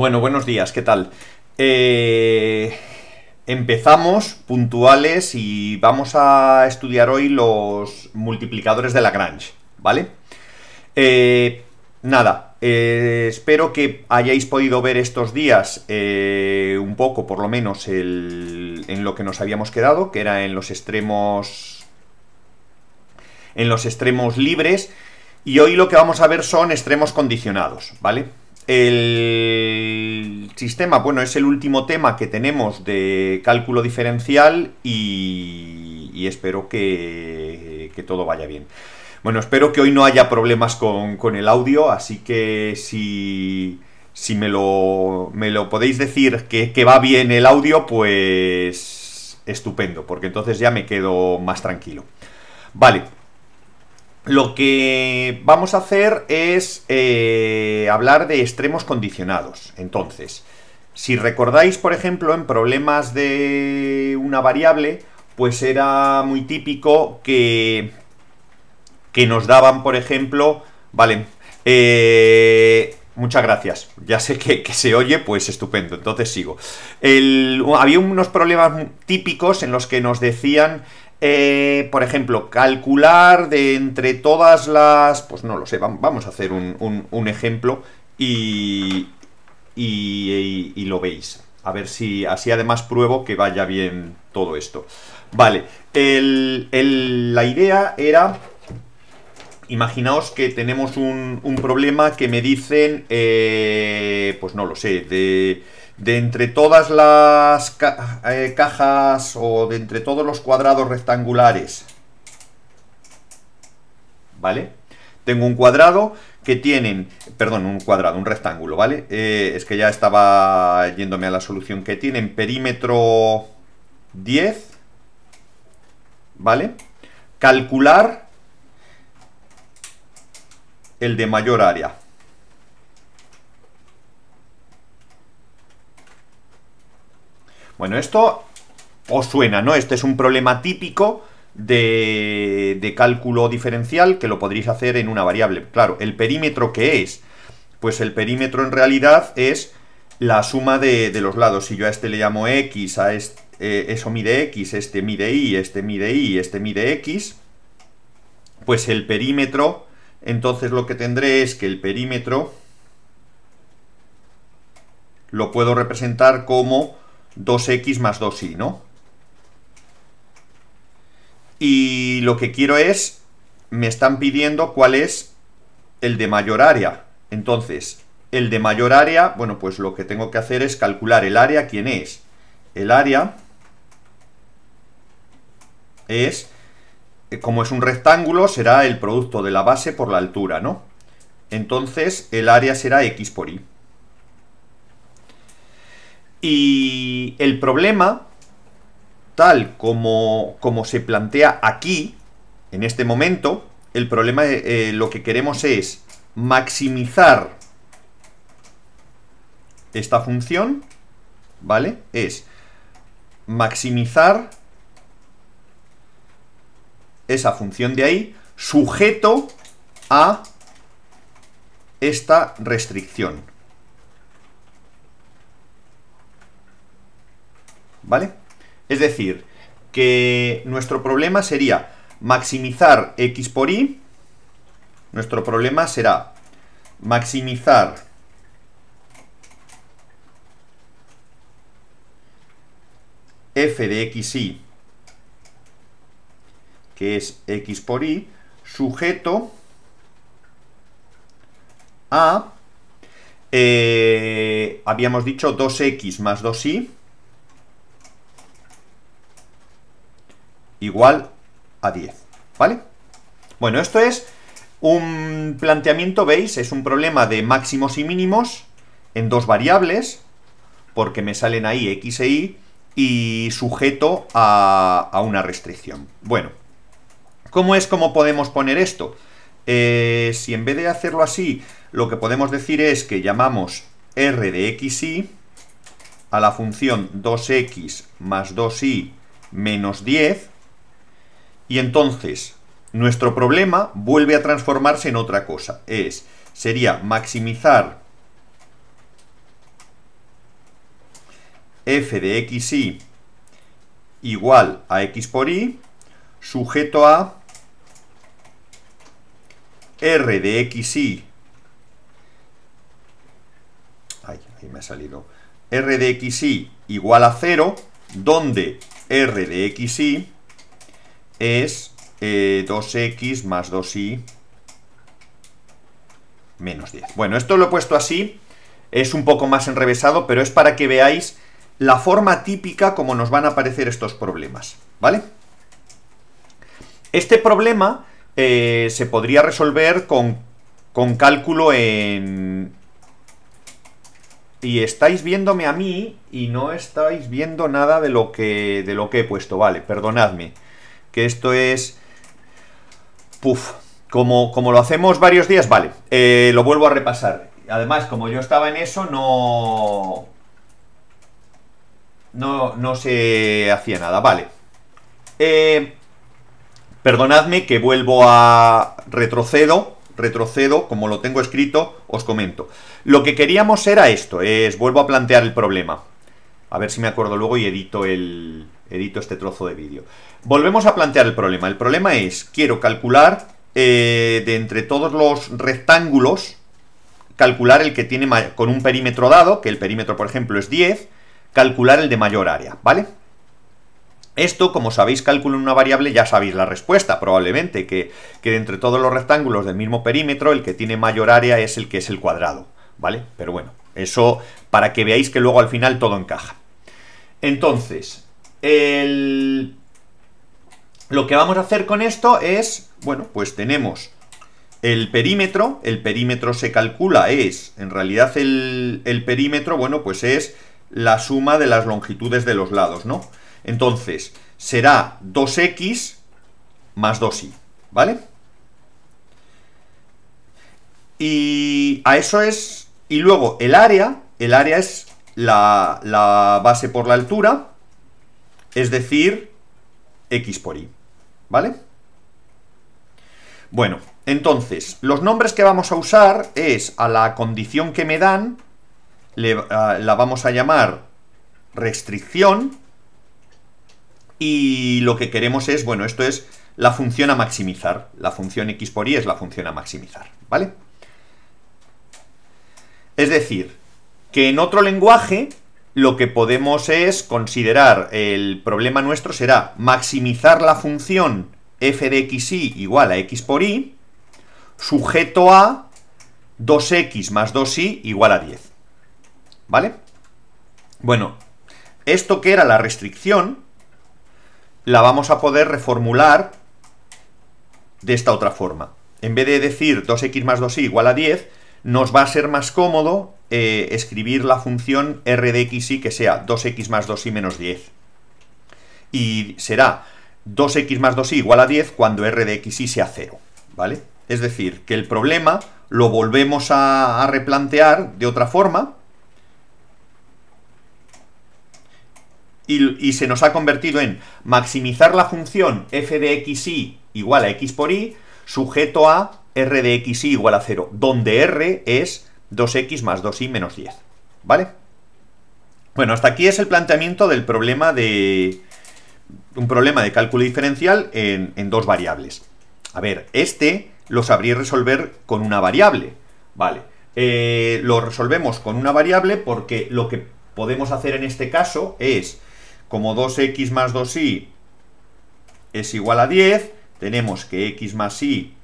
Bueno, buenos días, ¿qué tal? Eh, empezamos puntuales y vamos a estudiar hoy los multiplicadores de Lagrange, ¿vale? Eh, nada, eh, espero que hayáis podido ver estos días un poco, por lo menos, el, en lo que nos habíamos quedado, que era en los extremos... en los extremos libres, y hoy lo que vamos a ver son extremos condicionados, ¿vale? El sistema, bueno, es el último tema que tenemos de cálculo diferencial y, espero que, todo vaya bien. Bueno, espero que hoy no haya problemas con, el audio, así que si, si me, lo, podéis decir que va bien el audio, pues estupendo, porque entonces ya me quedo más tranquilo. Vale lo que vamos a hacer es eh, hablar de extremos condicionados. Entonces, si recordáis, por ejemplo, en problemas de una variable, pues era muy típico que, que nos daban, por ejemplo, vale, eh, muchas gracias, ya sé que, se oye, pues estupendo, entonces sigo. había unos problemas típicos en los que nos decían eh, por ejemplo, calcular de entre todas las... Pues no lo sé, vamos a hacer un, ejemplo y, lo veis. A ver si así además pruebo que vaya bien todo esto. Vale, la idea era... Imaginaos que tenemos un, problema que me dicen, eh, pues no lo sé, de de entre todas las eh, cajas o de entre todos los cuadrados rectangulares, ¿vale? Tengo un cuadrado que tienen, perdón, un cuadrado, un rectángulo, ¿vale? Eh, es que ya estaba yéndome a la solución, que tienen perímetro 10, ¿vale? Calcular el de mayor área. Bueno, esto os suena, ¿no? Este es un problema típico de, cálculo diferencial que lo podréis hacer en una variable. Claro, ¿el perímetro qué es? Pues el perímetro en realidad es la suma de, los lados. Si yo a este le llamo x, a este, eso mide x, este mide y, este mide y, este mide x, pues el perímetro, entonces lo que tendré es que el perímetro lo puedo representar como 2x más 2y, ¿no? Y lo que quiero es, me están pidiendo cuál es el de mayor área. Entonces, el de mayor área, bueno, pues lo que tengo que hacer es calcular el área, ¿quién es? El área es, eh, como es un rectángulo, será el producto de la base por la altura, ¿no? Entonces, el área será x por y. Y el problema, tal como, se plantea aquí, en este momento, el problema, eh, eh, lo que queremos es maximizar esta función, ¿vale? Es maximizar esa función de ahí sujeto a esta restricción. ¿vale? Es decir, que nuestro problema sería maximizar x por y, nuestro problema será maximizar f de xy, que es x por y, sujeto a, eh, habíamos dicho 2x más 2y, igual a 10, ¿vale? Bueno, esto es un planteamiento, ¿veis? Es un problema de máximos y mínimos en dos variables, porque me salen ahí x e y, y sujeto a, una restricción. Bueno, ¿cómo es cómo podemos poner esto? Eh, si en vez de hacerlo así, lo que podemos decir es que llamamos r de x y a la función 2x más 2y menos 10, y entonces, nuestro problema vuelve a transformarse en otra cosa. Es, sería maximizar f de xy igual a x por y, sujeto a r de xy, ay, ahí me ha salido, r de xy igual a 0, donde r de xy es 2x eh, más 2y menos 10. Bueno, esto lo he puesto así, es un poco más enrevesado, pero es para que veáis la forma típica como nos van a aparecer estos problemas, ¿vale? Este problema eh, se podría resolver con, cálculo en... Y estáis viéndome a mí y no estáis viendo nada de lo que, de lo que he puesto, vale, perdonadme que esto es... Puf, como, como lo hacemos varios días, vale, eh, lo vuelvo a repasar. Además, como yo estaba en eso, no... No, no se hacía nada, vale. Eh, perdonadme que vuelvo a retrocedo, retrocedo, como lo tengo escrito, os comento. Lo que queríamos era esto, es vuelvo a plantear el problema. A ver si me acuerdo luego y edito, el, edito este trozo de vídeo. Volvemos a plantear el problema. El problema es, quiero calcular eh, de entre todos los rectángulos, calcular el que tiene con un perímetro dado, que el perímetro por ejemplo es 10, calcular el de mayor área, ¿vale? Esto, como sabéis cálculo en una variable, ya sabéis la respuesta, probablemente, que, que de entre todos los rectángulos del mismo perímetro, el que tiene mayor área es el que es el cuadrado, ¿vale? Pero bueno, eso para que veáis que luego al final todo encaja. Entonces, el lo que vamos a hacer con esto es, bueno, pues tenemos el perímetro, el perímetro se calcula, es, en realidad el, perímetro, bueno, pues es la suma de las longitudes de los lados, ¿no? Entonces, será 2x más 2y, ¿vale? Y a eso es... Y luego el área, el área es la base por la altura, es decir, x por y. ¿Vale? Bueno, entonces, los nombres que vamos a usar es a la condición que me dan, le, ah, la vamos a llamar restricción, y lo que queremos es, bueno, esto es la función a maximizar. La función x por y es la función a maximizar, ¿vale? Es decir, que en otro lenguaje lo que podemos es considerar el problema nuestro será maximizar la función f de xy igual a x por y, sujeto a 2x más 2y igual a 10. ¿Vale? Bueno, esto que era la restricción, la vamos a poder reformular de esta otra forma. En vez de decir 2x más 2y igual a 10, nos va a ser más cómodo eh, escribir la función r de y que sea 2x más 2y menos 10. Y será 2x más 2y igual a 10 cuando r de y sea 0, ¿vale? Es decir, que el problema lo volvemos a, replantear de otra forma y, y se nos ha convertido en maximizar la función f de y igual a x por y sujeto a r de y igual a 0, donde r es 2x más 2y menos 10, ¿vale? Bueno, hasta aquí es el planteamiento del problema de... un problema de cálculo diferencial en, dos variables. A ver, este lo sabría resolver con una variable, ¿vale? Eh, lo resolvemos con una variable porque lo que podemos hacer en este caso es, como 2x más 2y es igual a 10, tenemos que x más y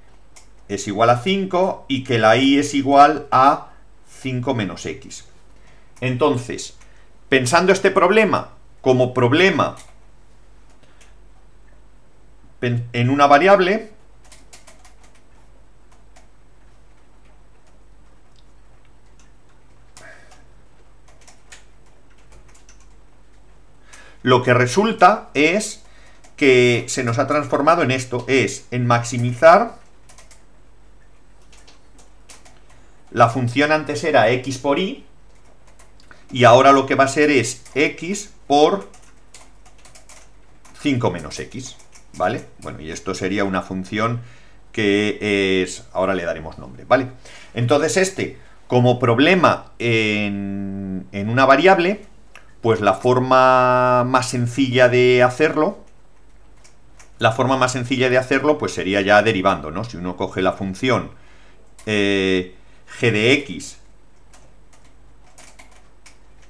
es igual a 5 y que la y es igual a 5 menos x. Entonces, pensando este problema como problema en una variable, lo que resulta es que se nos ha transformado en esto, es en maximizar La función antes era x por y, y ahora lo que va a ser es x por 5 menos x, ¿vale? Bueno, y esto sería una función que es... ahora le daremos nombre, ¿vale? Entonces este, como problema en, en una variable, pues la forma más sencilla de hacerlo, la forma más sencilla de hacerlo, pues sería ya derivando, ¿no? Si uno coge la función... Eh, g de x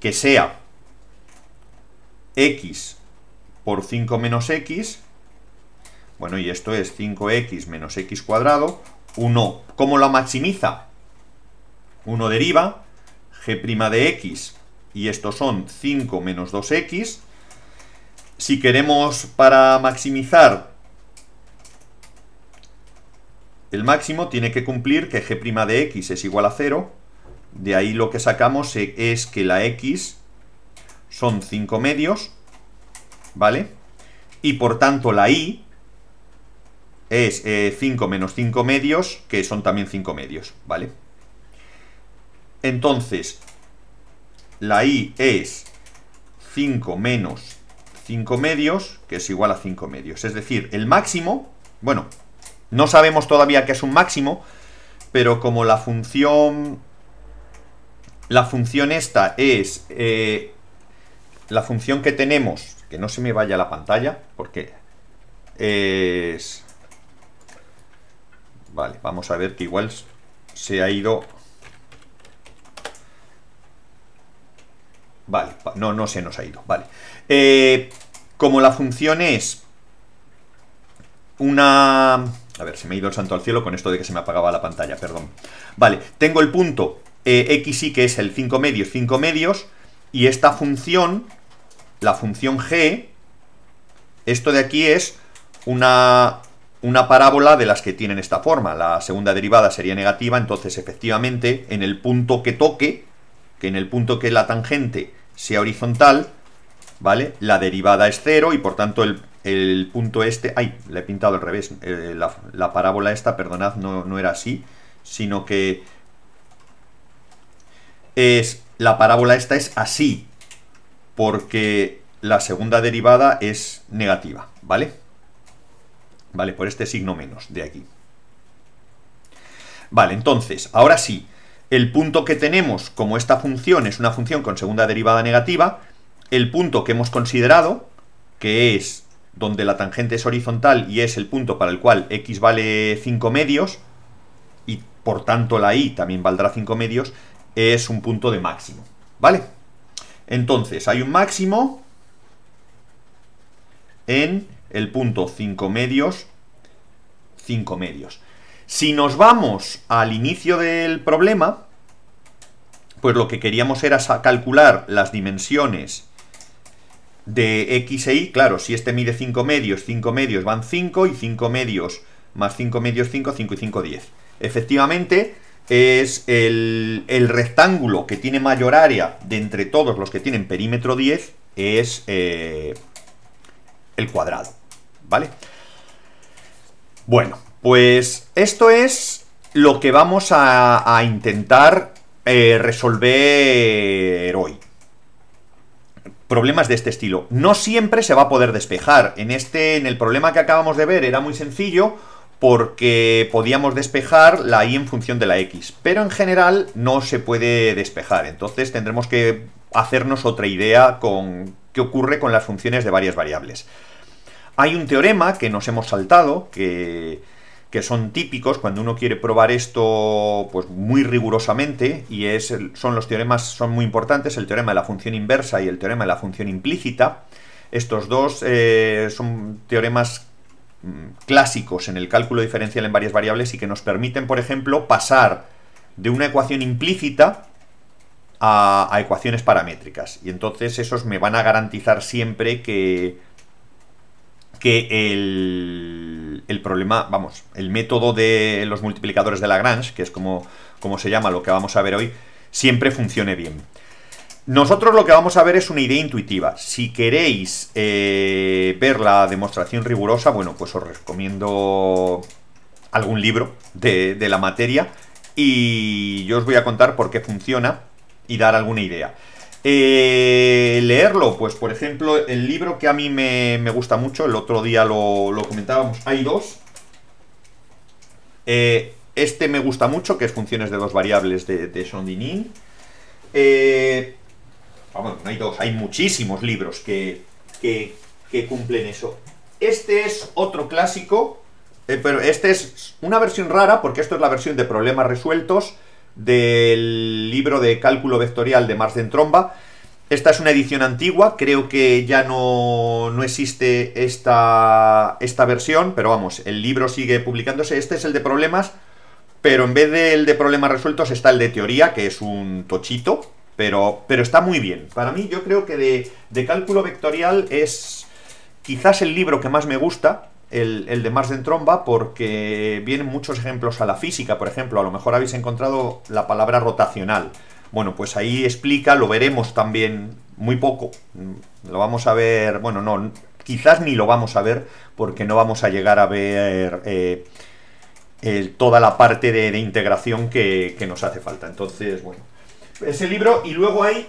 que sea x por 5 menos x, bueno, y esto es 5x menos x cuadrado, 1, ¿cómo lo maximiza? 1 deriva, g' de x, y estos son 5 menos 2x, si queremos para maximizar el máximo tiene que cumplir que g' de x es igual a 0. De ahí lo que sacamos e-, es que la x son 5 medios, ¿vale? Y por tanto la y es 5 eh, menos 5 medios, que son también 5 medios, ¿vale? Entonces, la y es 5 menos 5 medios, que es igual a 5 medios. Es decir, el máximo, bueno, no sabemos todavía que es un máximo, pero como la función... La función esta es... Eh, la función que tenemos, que no se me vaya la pantalla, porque es... Vale, vamos a ver que igual se ha ido... Vale, no, no se nos ha ido, vale. Eh, como la función es una a ver, se me ha ido el santo al cielo con esto de que se me apagaba la pantalla, perdón. Vale, tengo el punto eh, x xy, que es el 5 medios, 5 medios, y esta función, la función g, esto de aquí es una, una parábola de las que tienen esta forma. La segunda derivada sería negativa, entonces efectivamente en el punto que toque, que en el punto que la tangente sea horizontal, ¿vale? La derivada es cero y por tanto el, punto este... ¡Ay! Le he pintado al revés. Eh, la, parábola esta, perdonad, no, no era así, sino que es... La parábola esta es así, porque la segunda derivada es negativa, ¿vale? Vale, por este signo menos de aquí. Vale, entonces, ahora sí, el punto que tenemos, como esta función es una función con segunda derivada negativa, el punto que hemos considerado, que es donde la tangente es horizontal y es el punto para el cual x vale 5 medios, y por tanto la y también valdrá 5 medios, es un punto de máximo, ¿vale? Entonces, hay un máximo en el punto 5 medios, 5 medios. Si nos vamos al inicio del problema, pues lo que queríamos era calcular las dimensiones de X e Y, claro, si este mide 5 medios, 5 medios van 5 y 5 medios más 5 medios 5, 5 y 5, 10. Efectivamente, es el, rectángulo que tiene mayor área de entre todos los que tienen perímetro 10 es eh, el cuadrado, ¿vale? Bueno, pues esto es lo que vamos a, intentar eh, resolver hoy problemas de este estilo. No siempre se va a poder despejar. En este, en el problema que acabamos de ver, era muy sencillo porque podíamos despejar la y en función de la x, pero en general no se puede despejar, entonces tendremos que hacernos otra idea con qué ocurre con las funciones de varias variables. Hay un teorema que nos hemos saltado, que, que son típicos cuando uno quiere probar esto pues muy rigurosamente y es son los teoremas son muy importantes el teorema de la función inversa y el teorema de la función implícita estos dos eh, son teoremas mm, clásicos en el cálculo diferencial en varias variables y que nos permiten por ejemplo pasar de una ecuación implícita a, a ecuaciones paramétricas y entonces esos me van a garantizar siempre que que el el problema, vamos, el método de los multiplicadores de Lagrange, que es como, como se llama lo que vamos a ver hoy, siempre funcione bien. Nosotros lo que vamos a ver es una idea intuitiva. Si queréis eh, ver la demostración rigurosa, bueno, pues os recomiendo algún libro de, de la materia y yo os voy a contar por qué funciona y dar alguna idea. Eh, leerlo, pues por ejemplo, el libro que a mí me, gusta mucho, el otro día lo, comentábamos, hay dos. Eh, este me gusta mucho, que es Funciones de dos variables de, de Sondinin. Eh, hay dos, hay muchísimos libros que, que, que cumplen eso. Este es otro clásico, pero este es una versión rara, porque esto es la versión de problemas resueltos del libro de cálculo vectorial de Marcen Tromba. Esta es una edición antigua, creo que ya no, no existe esta, esta versión, pero vamos, el libro sigue publicándose. Este es el de problemas, pero en vez del de problemas resueltos está el de teoría, que es un tochito, pero, pero está muy bien. Para mí yo creo que de, de cálculo vectorial es quizás el libro que más me gusta, el, de Mars en tromba porque vienen muchos ejemplos a la física, por ejemplo, a lo mejor habéis encontrado la palabra rotacional. Bueno, pues ahí explica, lo veremos también muy poco, mm, lo vamos a ver, bueno, no, quizás ni lo vamos a ver porque no vamos a llegar a ver eh, toda la parte de, integración que, que nos hace falta. Entonces, bueno, ese libro y luego hay,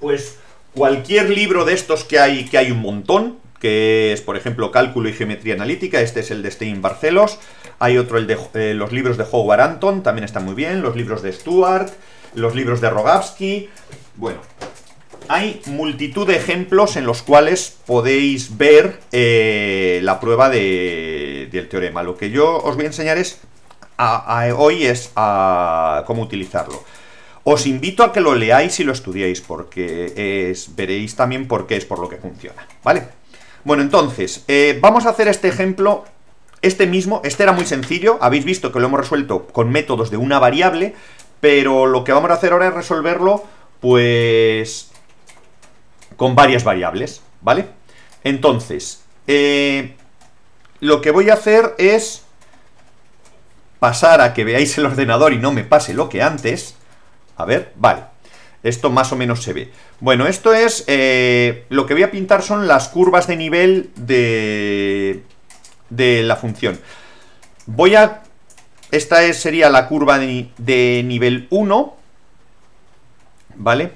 pues, cualquier libro de estos que hay, que hay un montón, que es, por ejemplo, Cálculo y Geometría Analítica, este es el de Stein Barcelos, hay otro, el de eh, los libros de Howard Anton, también están muy bien, los libros de Stuart, los libros de Rogavsky, bueno, hay multitud de ejemplos en los cuales podéis ver eh, la prueba del teorema. Lo que yo os voy a enseñar es hoy es a cómo utilizarlo. Os invito a que lo leáis y lo estudiéis porque es, veréis también por qué es por lo que funciona. ¿Vale? Bueno, entonces, eh, vamos a hacer este ejemplo, este mismo, este era muy sencillo, habéis visto que lo hemos resuelto con métodos de una variable, pero lo que vamos a hacer ahora es resolverlo, pues, con varias variables, ¿vale? Entonces, eh, lo que voy a hacer es pasar a que veáis el ordenador y no me pase lo que antes. A ver, vale. Esto más o menos se ve. Bueno, esto es... Eh, lo que voy a pintar son las curvas de nivel de, de la función. Voy a... Esta sería la curva de, nivel 1. ¿Vale?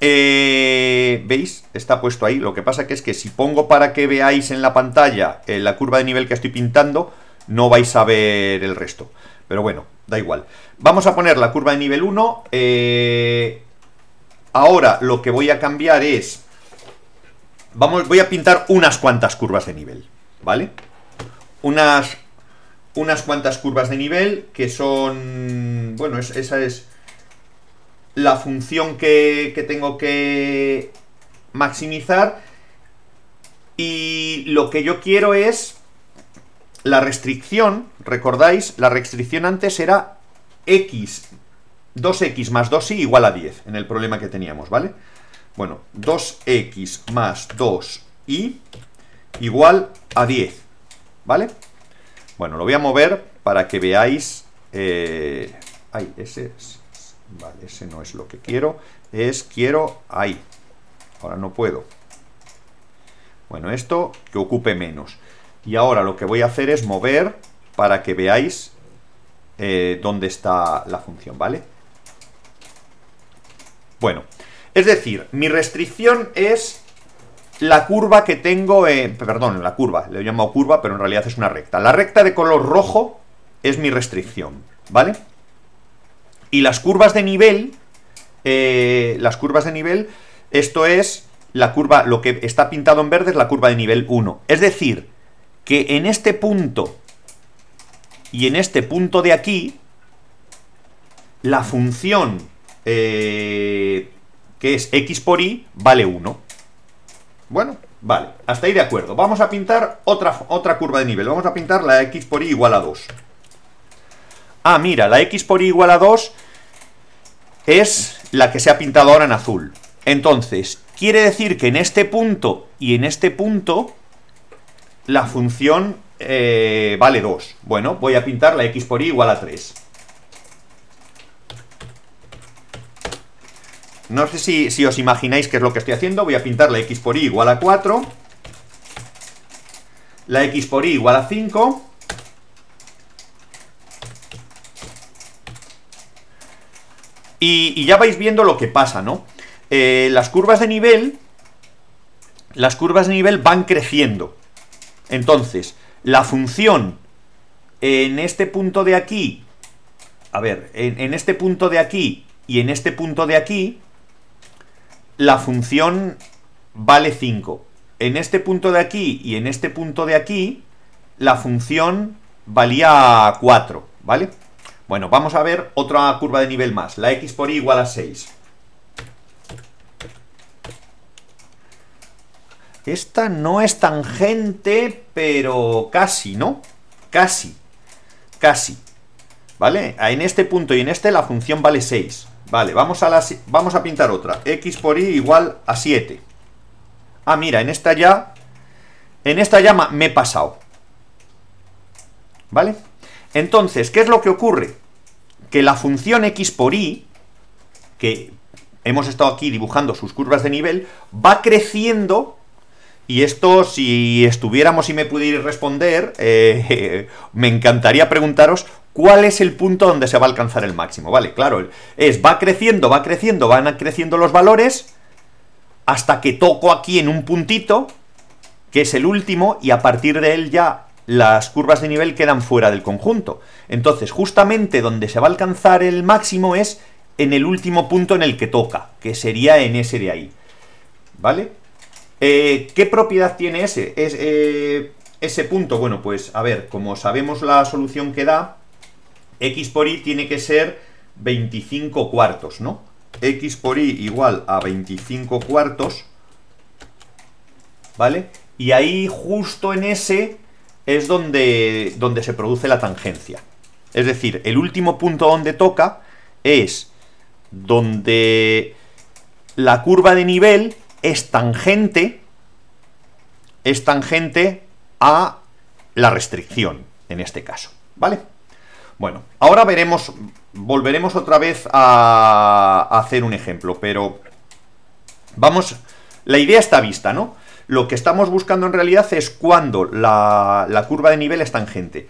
Eh, ¿Veis? Está puesto ahí. Lo que pasa que es que si pongo para que veáis en la pantalla eh, la curva de nivel que estoy pintando, no vais a ver el resto. Pero bueno, da igual. Vamos a poner la curva de nivel 1. Eh, Ahora lo que voy a cambiar es... Vamos, voy a pintar unas cuantas curvas de nivel, ¿vale? Unas, unas cuantas curvas de nivel que son... Bueno, esa es la función que, que tengo que maximizar. Y lo que yo quiero es... La restricción, recordáis, la restricción antes era X 2x más 2y igual a 10, en el problema que teníamos, ¿vale? Bueno, 2x más 2y igual a 10, ¿vale? Bueno, lo voy a mover para que veáis... Eh, ay, ese es, Vale, ese no es lo que quiero. Es quiero ahí. Ahora no puedo. Bueno, esto que ocupe menos. Y ahora lo que voy a hacer es mover para que veáis eh, dónde está la función, ¿vale? Bueno, es decir, mi restricción es la curva que tengo, perdón, la curva, le he llamado curva, pero en realidad es una recta. La recta de color rojo es mi restricción, ¿vale? Y las curvas de nivel, eh, las curvas de nivel, esto es la curva, lo que está pintado en verde es la curva de nivel 1. Es decir, que en este punto y en este punto de aquí, la función eh, que es x por y vale 1. Bueno, vale, hasta ahí de acuerdo. Vamos a pintar otra, otra curva de nivel. Vamos a pintar la x por y igual a 2. Ah, mira, la x por y igual a 2 es la que se ha pintado ahora en azul. Entonces, quiere decir que en este punto y en este punto la función eh, vale 2. Bueno, voy a pintar la x por y igual a 3. No sé si, si, os imagináis qué es lo que estoy haciendo. Voy a pintar la x por y igual a 4. La x por y igual a 5. Y, ya vais viendo lo que pasa, ¿no? Eh, las curvas de nivel... Las curvas de nivel van creciendo. Entonces, la función en este punto de aquí... A ver, en este punto de aquí y en este punto de aquí la función vale 5. En este punto de aquí y en este punto de aquí, la función valía 4, ¿vale? Bueno, vamos a ver otra curva de nivel más, la x por y igual a 6. Esta no es tangente, pero casi, ¿no? Casi, casi, ¿vale? En este punto y en este la función vale 6. Vale, vamos a, vamos a pintar otra. X por Y igual a 7. Ah, mira, en esta ya... En esta llama me he pasado. ¿Vale? Entonces, ¿qué es lo que ocurre? Que la función X por Y, que hemos estado aquí dibujando sus curvas de nivel, va creciendo... Y esto, si estuviéramos y me pudierais responder, eh, me encantaría preguntaros ¿Cuál es el punto donde se va a alcanzar el máximo? Vale, claro, es va creciendo, va creciendo, van creciendo los valores hasta que toco aquí en un puntito, que es el último, y a partir de él ya las curvas de nivel quedan fuera del conjunto. Entonces, justamente donde se va a alcanzar el máximo es en el último punto en el que toca, que sería en ese de ahí. ¿Vale? Eh, ¿Qué propiedad tiene ese? Eh, ese punto, bueno, pues a ver, como sabemos la solución que da, x por y tiene que ser 25 cuartos, ¿no? x por y igual a 25 cuartos, ¿vale? Y ahí justo en ese es donde, donde se produce la tangencia. Es decir, el último punto donde toca es donde la curva de nivel es tangente, es tangente a la restricción, en este caso, ¿vale? Bueno, ahora veremos, volveremos otra vez a, hacer un ejemplo, pero vamos, la idea está vista, ¿no? Lo que estamos buscando en realidad es cuando la, curva de nivel es tangente.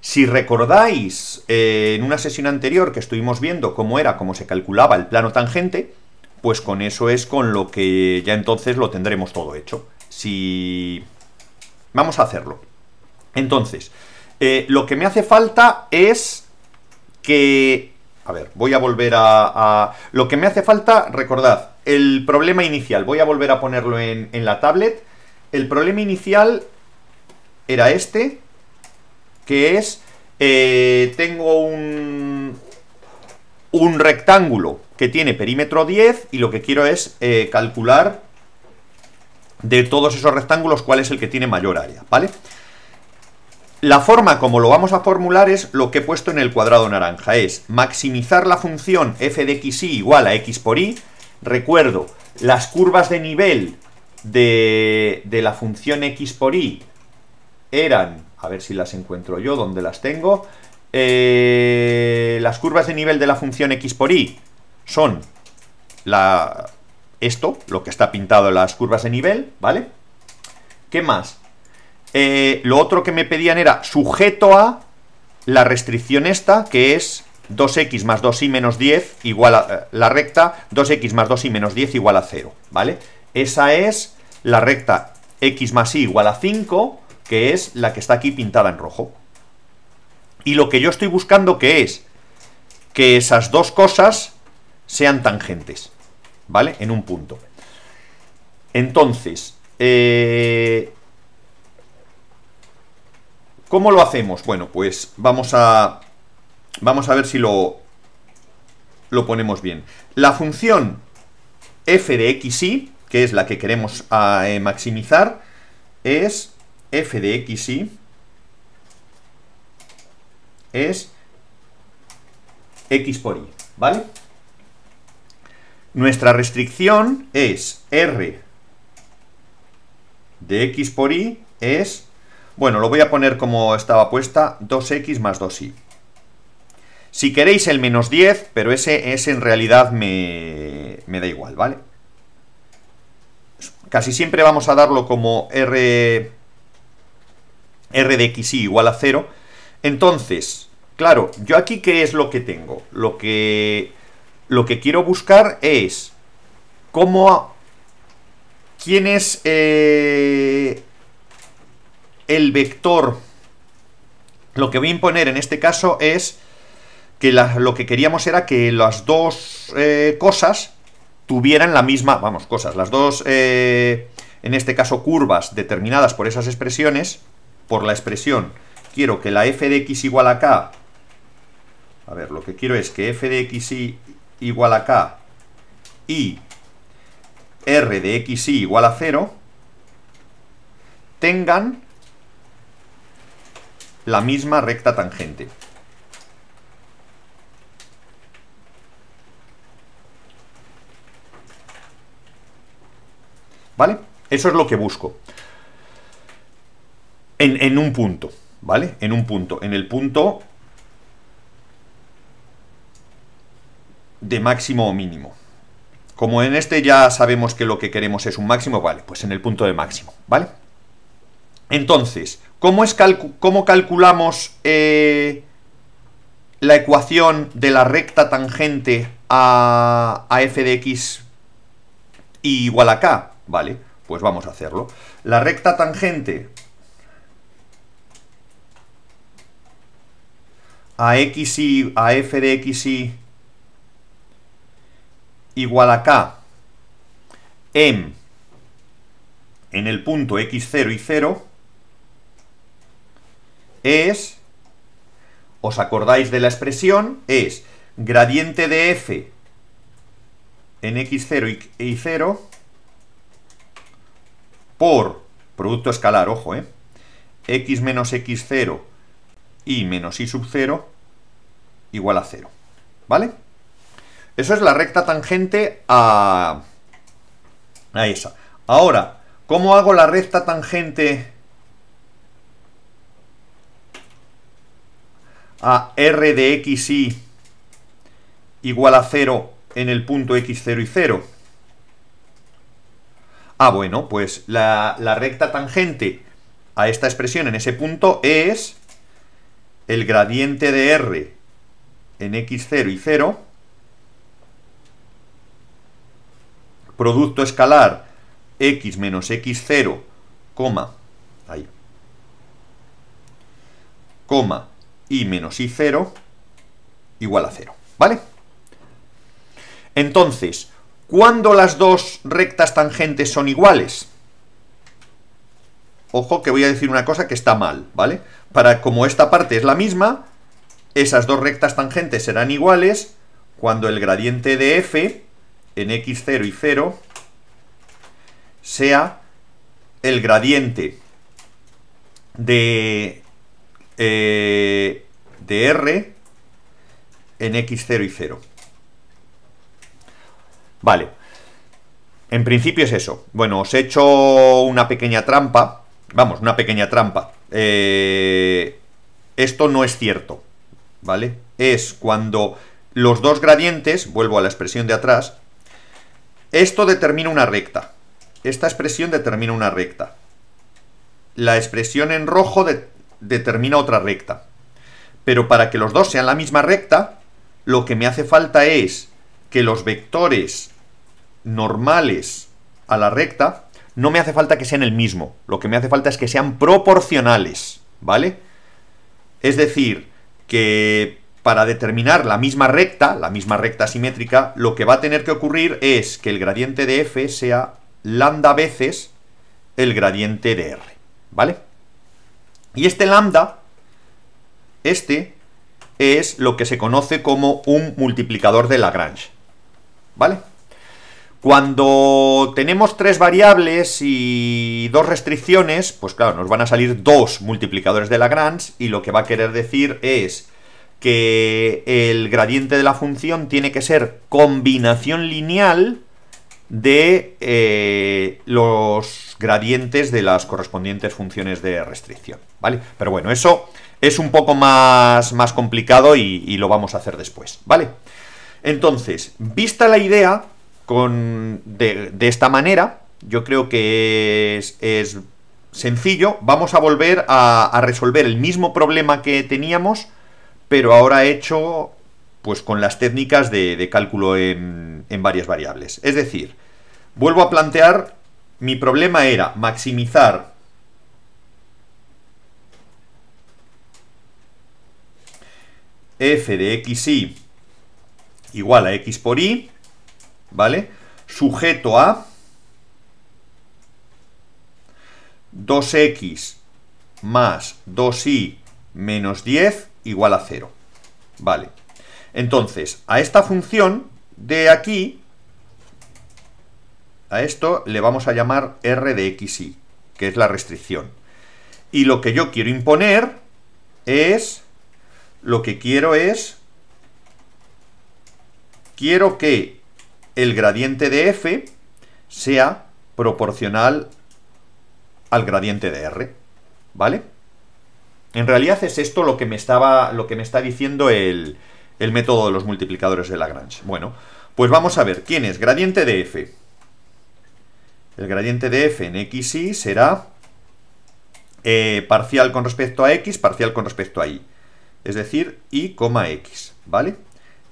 Si recordáis eh, en una sesión anterior que estuvimos viendo cómo era, cómo se calculaba el plano tangente, pues con eso es con lo que ya entonces lo tendremos todo hecho. Si... Vamos a hacerlo. Entonces, eh, lo que me hace falta es que... A ver, voy a volver a, Lo que me hace falta, recordad, el problema inicial. Voy a volver a ponerlo en, la tablet. El problema inicial era este, que es... Eh, tengo un, un rectángulo que tiene perímetro 10 y lo que quiero es eh, calcular de todos esos rectángulos cuál es el que tiene mayor área, ¿vale? vale la forma como lo vamos a formular es lo que he puesto en el cuadrado naranja, es maximizar la función f de y igual a x por y. Recuerdo, las curvas de nivel de, la función x por y eran, a ver si las encuentro yo, donde las tengo, las curvas de nivel de la función x por y son la, esto, lo que está pintado en las curvas de nivel, ¿vale? ¿Qué más? Eh, lo otro que me pedían era sujeto a la restricción esta, que es 2x más 2y menos 10 igual a eh, la recta, 2x más 2y menos 10 igual a 0, ¿vale? Esa es la recta x más y igual a 5, que es la que está aquí pintada en rojo. Y lo que yo estoy buscando que es que esas dos cosas sean tangentes, ¿vale? En un punto. Entonces, eh, ¿Cómo lo hacemos? Bueno, pues vamos a, vamos a ver si lo, lo ponemos bien. La función f de xy, que es la que queremos ah, eh, maximizar, es f de xy es x por y, ¿vale? Nuestra restricción es r de x por y es bueno, lo voy a poner como estaba puesta, 2x más 2y. Si queréis el menos 10, pero ese, en realidad me, me da igual, ¿vale? Casi siempre vamos a darlo como r, r de xy igual a 0. Entonces, claro, yo aquí qué es lo que tengo. Lo que, lo que quiero buscar es cómo... ¿Quién es... Eh, el vector, lo que voy a imponer en este caso es que lo que queríamos era que las dos eh, cosas tuvieran la misma, vamos, cosas, las dos, eh, en este caso curvas determinadas por esas expresiones, por la expresión, quiero que la f de x igual a k, a ver, lo que quiero es que f de x igual a k y r de x igual a 0 tengan la misma recta tangente. ¿Vale? Eso es lo que busco. En, en, un punto, ¿vale? En un punto. En el punto de máximo o mínimo. Como en este ya sabemos que lo que queremos es un máximo, vale, pues en el punto de máximo, ¿vale? Entonces, ¿cómo, es calculamos eh, la ecuación de la recta tangente a, f de x igual a k? Vale, pues vamos a hacerlo. La recta tangente a x a f de x igual a k en, en el punto x0 y 0 es, os acordáis de la expresión, es gradiente de f en x0 y y0 por producto escalar, ojo, ¿eh? x menos x0 y menos y sub 0 igual a 0, ¿vale? Eso es la recta tangente a, a esa. Ahora, ¿cómo hago la recta tangente a R de y igual a 0 en el punto x0 y 0. Ah, bueno, pues la, la recta tangente a esta expresión en ese punto es el gradiente de R en x0 y 0, producto escalar x menos x0, coma, ahí, coma, y menos y 0 igual a 0, ¿vale? Entonces, ¿cuándo las dos rectas tangentes son iguales? Ojo que voy a decir una cosa que está mal, ¿vale? Para como esta parte es la misma, esas dos rectas tangentes serán iguales cuando el gradiente de f en x0 y 0 sea el gradiente de eh, de R en X0 y 0. Vale. En principio es eso. Bueno, os he hecho una pequeña trampa. Vamos, una pequeña trampa. Eh, esto no es cierto. ¿Vale? Es cuando los dos gradientes, vuelvo a la expresión de atrás, esto determina una recta. Esta expresión determina una recta. La expresión en rojo de, determina otra recta. Pero para que los dos sean la misma recta, lo que me hace falta es que los vectores normales a la recta no me hace falta que sean el mismo. Lo que me hace falta es que sean proporcionales, ¿vale? Es decir, que para determinar la misma recta, la misma recta simétrica, lo que va a tener que ocurrir es que el gradiente de f sea lambda veces el gradiente de r, ¿vale? Y este lambda, este, es lo que se conoce como un multiplicador de Lagrange. ¿Vale? Cuando tenemos tres variables y dos restricciones, pues claro, nos van a salir dos multiplicadores de Lagrange y lo que va a querer decir es que el gradiente de la función tiene que ser combinación lineal de eh, los gradientes de las correspondientes funciones de restricción, ¿vale? Pero bueno, eso es un poco más, más complicado y, lo vamos a hacer después, ¿vale? Entonces, vista la idea de, esta manera, yo creo que es, sencillo, vamos a volver a, a resolver el mismo problema que teníamos, pero ahora hecho pues con las técnicas de, cálculo en, en, varias variables. Es decir, vuelvo a plantear, mi problema era maximizar f de xy igual a x por y, ¿vale? Sujeto a 2x más 2y menos 10 igual a 0. Vale. Entonces, a esta función de aquí, a esto le vamos a llamar R de x y, que es la restricción. Y lo que yo quiero imponer es, lo que quiero es, quiero que el gradiente de F sea proporcional al gradiente de R, ¿vale? En realidad es esto lo que me, estaba, lo que me está diciendo el, el método de los multiplicadores de Lagrange. Bueno, pues vamos a ver, ¿quién es? Gradiente de f. El gradiente de f en x, y será eh, parcial con respecto a x, parcial con respecto a y. Es decir, y, x, ¿vale?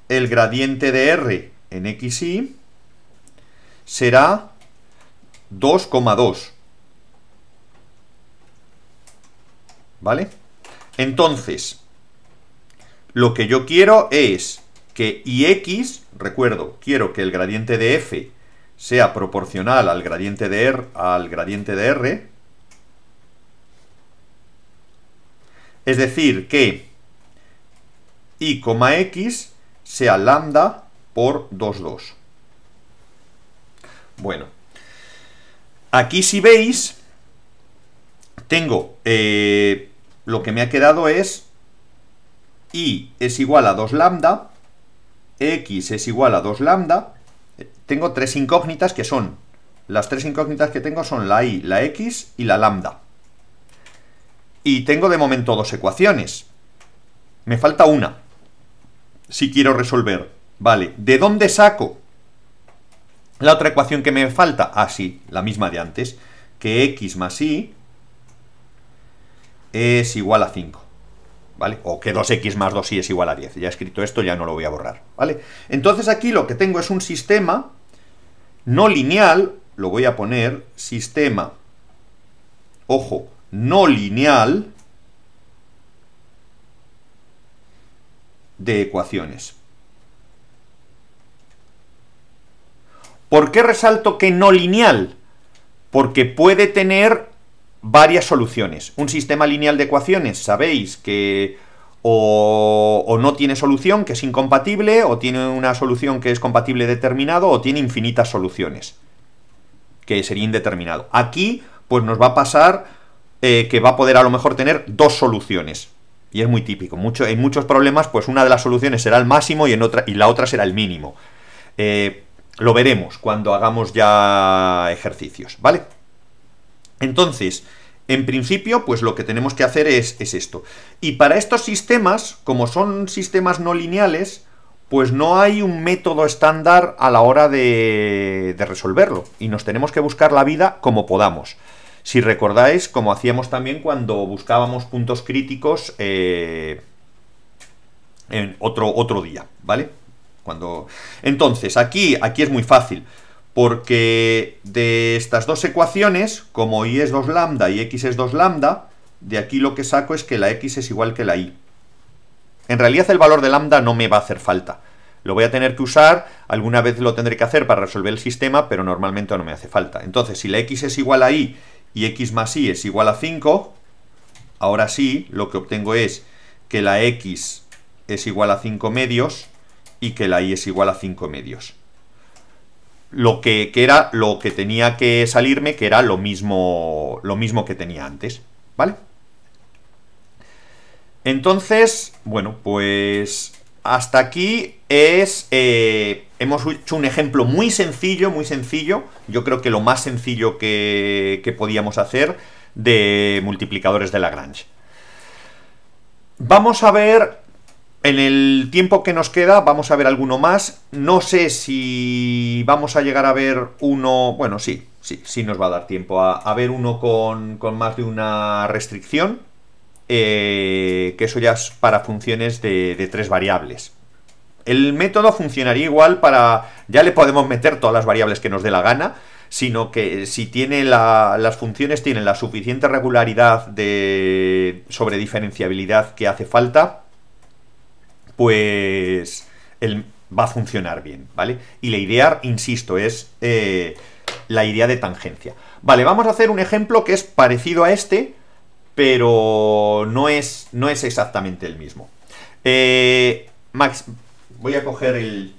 El gradiente de r en x, y será 2,2. ¿Vale? Entonces, lo que yo quiero es que ix, recuerdo, quiero que el gradiente de f sea proporcional al gradiente de r, al gradiente de r. Es decir, que x sea lambda por 2,2. 2. Bueno, aquí si veis, tengo, eh, lo que me ha quedado es y es igual a 2 lambda, x es igual a 2 lambda, tengo tres incógnitas que son, las tres incógnitas que tengo son la y, la x y la lambda. Y tengo de momento dos ecuaciones. Me falta una, si quiero resolver. Vale, ¿de dónde saco la otra ecuación que me falta? Ah, sí, la misma de antes, que x más y es igual a 5. ¿vale? O que 2x más 2y es igual a 10. Ya he escrito esto, ya no lo voy a borrar, ¿vale? Entonces aquí lo que tengo es un sistema no lineal, lo voy a poner sistema, ojo, no lineal de ecuaciones. ¿Por qué resalto que no lineal? Porque puede tener varias soluciones. Un sistema lineal de ecuaciones, sabéis que o, no tiene solución, que es incompatible, o tiene una solución que es compatible determinado, o tiene infinitas soluciones, que sería indeterminado. Aquí, pues nos va a pasar eh, que va a poder a lo mejor tener dos soluciones. Y es muy típico. Mucho, en muchos problemas, pues una de las soluciones será el máximo y, en otra, y la otra será el mínimo. Eh, lo veremos cuando hagamos ya ejercicios, ¿vale? Entonces, en principio, pues lo que tenemos que hacer es, esto. Y para estos sistemas, como son sistemas no lineales, pues no hay un método estándar a la hora de, resolverlo. Y nos tenemos que buscar la vida como podamos. Si recordáis, como hacíamos también cuando buscábamos puntos críticos eh, en otro, otro día, ¿vale? Cuando... Entonces, aquí, aquí es muy fácil porque de estas dos ecuaciones, como y es 2 lambda y x es 2 lambda, de aquí lo que saco es que la x es igual que la y. En realidad el valor de lambda no me va a hacer falta. Lo voy a tener que usar, alguna vez lo tendré que hacer para resolver el sistema, pero normalmente no me hace falta. Entonces, si la x es igual a y y x más y es igual a 5, ahora sí lo que obtengo es que la x es igual a 5 medios y que la y es igual a 5 medios lo que, era lo que tenía que salirme, que era lo mismo, lo mismo que tenía antes, ¿vale? Entonces, bueno, pues hasta aquí es... Eh, hemos hecho un ejemplo muy sencillo, muy sencillo, yo creo que lo más sencillo que, que podíamos hacer de multiplicadores de Lagrange. Vamos a ver en el tiempo que nos queda vamos a ver alguno más. No sé si vamos a llegar a ver uno... Bueno, sí, sí, sí nos va a dar tiempo a, ver uno con, más de una restricción. Eh, que eso ya es para funciones de, tres variables. El método funcionaría igual para... Ya le podemos meter todas las variables que nos dé la gana sino que si tiene las funciones tienen la suficiente regularidad de sobre diferenciabilidad que hace falta, pues va a funcionar bien, ¿vale? Y la idea, insisto, es eh, la idea de tangencia. Vale, vamos a hacer un ejemplo que es parecido a este, pero no es, no es exactamente el mismo. Eh, Max, voy a coger el,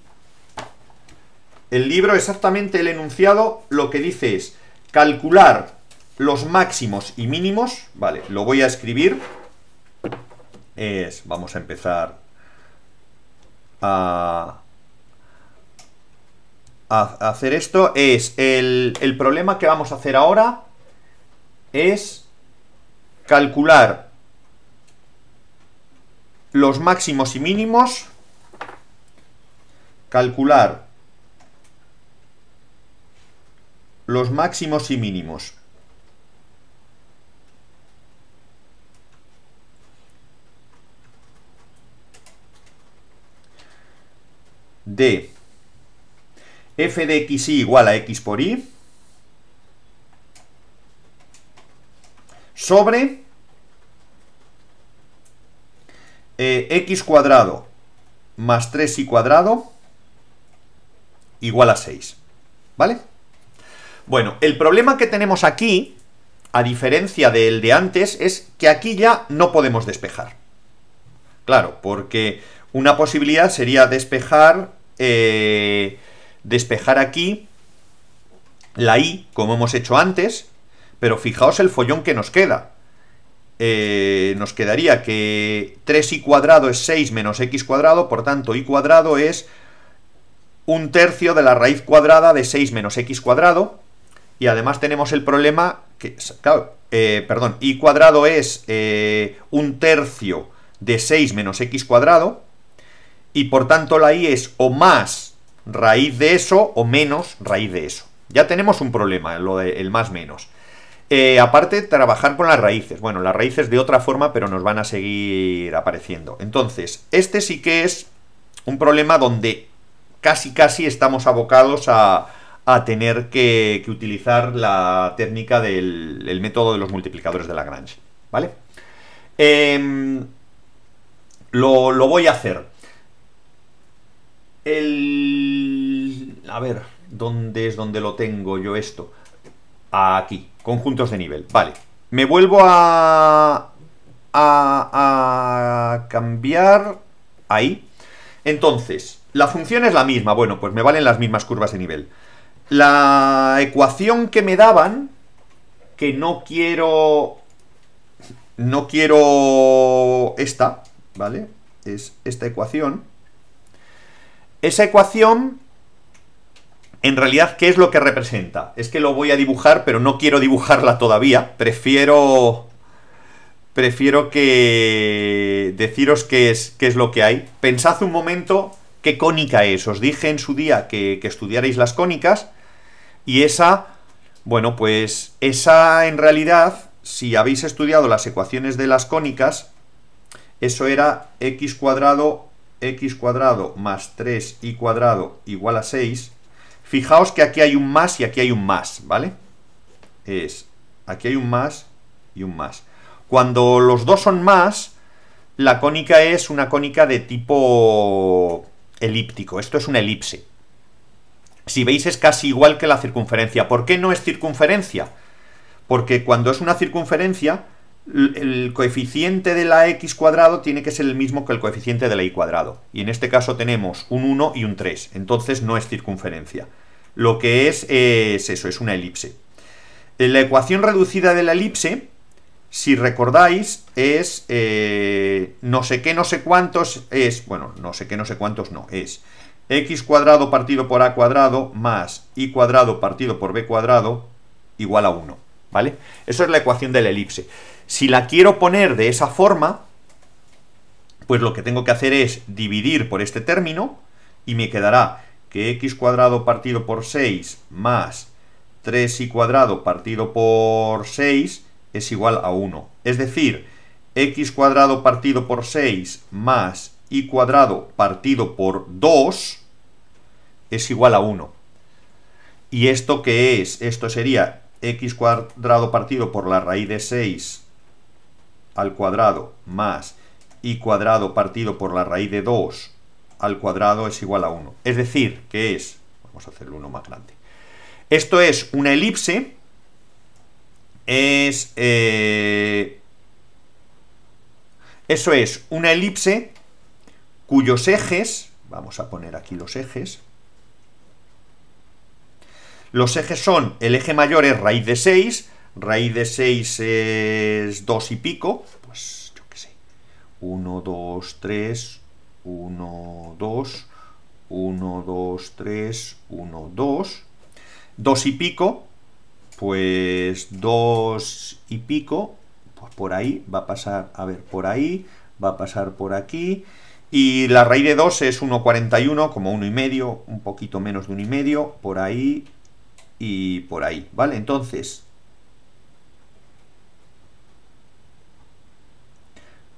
libro, exactamente el enunciado, lo que dice es calcular los máximos y mínimos, vale, lo voy a escribir, es, vamos a empezar a, hacer esto es el, el problema que vamos a hacer ahora es calcular los máximos y mínimos calcular los máximos y mínimos de f de xy igual a x por y sobre eh, x cuadrado más 3y cuadrado igual a 6. ¿Vale? Bueno, el problema que tenemos aquí, a diferencia del de antes, es que aquí ya no podemos despejar. Claro, porque una posibilidad sería despejar eh, despejar aquí la i, como hemos hecho antes, pero fijaos el follón que nos queda. Eh, nos quedaría que 3i cuadrado es 6 menos x cuadrado, por tanto i cuadrado es un tercio de la raíz cuadrada de 6 menos x cuadrado, y además tenemos el problema que, eh, perdón, i cuadrado es un tercio de 6 menos x cuadrado, y por tanto la i es o más raíz de eso o menos raíz de eso. Ya tenemos un problema, el más menos. Eh, aparte, trabajar con las raíces. Bueno, las raíces de otra forma, pero nos van a seguir apareciendo. Entonces, este sí que es un problema donde casi casi estamos abocados a, tener que, utilizar la técnica del método de los multiplicadores de Lagrange. ¿Vale? Em, lo, lo voy a hacer. A ver, ¿dónde es donde lo tengo yo esto? Aquí, conjuntos de nivel. Vale, me vuelvo a... a cambiar ahí. Entonces, la función es la misma. Bueno, pues me valen las mismas curvas de nivel. La ecuación que me daban, que no quiero... No quiero esta, ¿vale? Es esta ecuación. Esa ecuación, en realidad, ¿qué es lo que representa? Es que lo voy a dibujar, pero no quiero dibujarla todavía. Prefiero... Prefiero que deciros qué es, qué es lo que hay. Pensad un momento qué cónica es. Os dije en su día que, que estudiaréis las cónicas. Y esa, bueno, pues esa en realidad, si habéis estudiado las ecuaciones de las cónicas, eso era x cuadrado x cuadrado más 3y cuadrado igual a 6, fijaos que aquí hay un más y aquí hay un más, ¿vale? Es, aquí hay un más y un más. Cuando los dos son más, la cónica es una cónica de tipo elíptico, esto es una elipse. Si veis es casi igual que la circunferencia. ¿Por qué no es circunferencia? Porque cuando es una circunferencia, el coeficiente de la x cuadrado tiene que ser el mismo que el coeficiente de la y cuadrado. Y en este caso tenemos un 1 y un 3, entonces no es circunferencia. Lo que es es eso, es una elipse. La ecuación reducida de la elipse, si recordáis, es eh, no sé qué, no sé cuántos, es, bueno, no sé qué, no sé cuántos, no, es x cuadrado partido por a cuadrado más y cuadrado partido por b cuadrado igual a 1. ¿vale? Eso es la ecuación de la elipse. Si la quiero poner de esa forma, pues lo que tengo que hacer es dividir por este término y me quedará que x cuadrado partido por 6 más 3y cuadrado partido por 6 es igual a 1. Es decir, x cuadrado partido por 6 más y cuadrado partido por 2 es igual a 1. ¿Y esto qué es? Esto sería x cuadrado partido por la raíz de 6 al cuadrado más y cuadrado partido por la raíz de 2 al cuadrado es igual a 1. Es decir, que es... Vamos a hacerlo uno más grande. Esto es una elipse. Es... Eh, eso es una elipse cuyos ejes... Vamos a poner aquí los ejes. Los ejes son, el eje mayor es raíz de 6, raíz de 6 es 2 y pico, pues yo qué sé, 1, 2, 3, 1, 2, 1, 2, 3, 1, 2, 2 y pico, pues 2 y pico, pues por ahí va a pasar, a ver, por ahí, va a pasar por aquí, y la raíz de 2 es 1,41, como 1,5, un poquito menos de 1,5, por ahí, y por ahí, ¿vale? Entonces,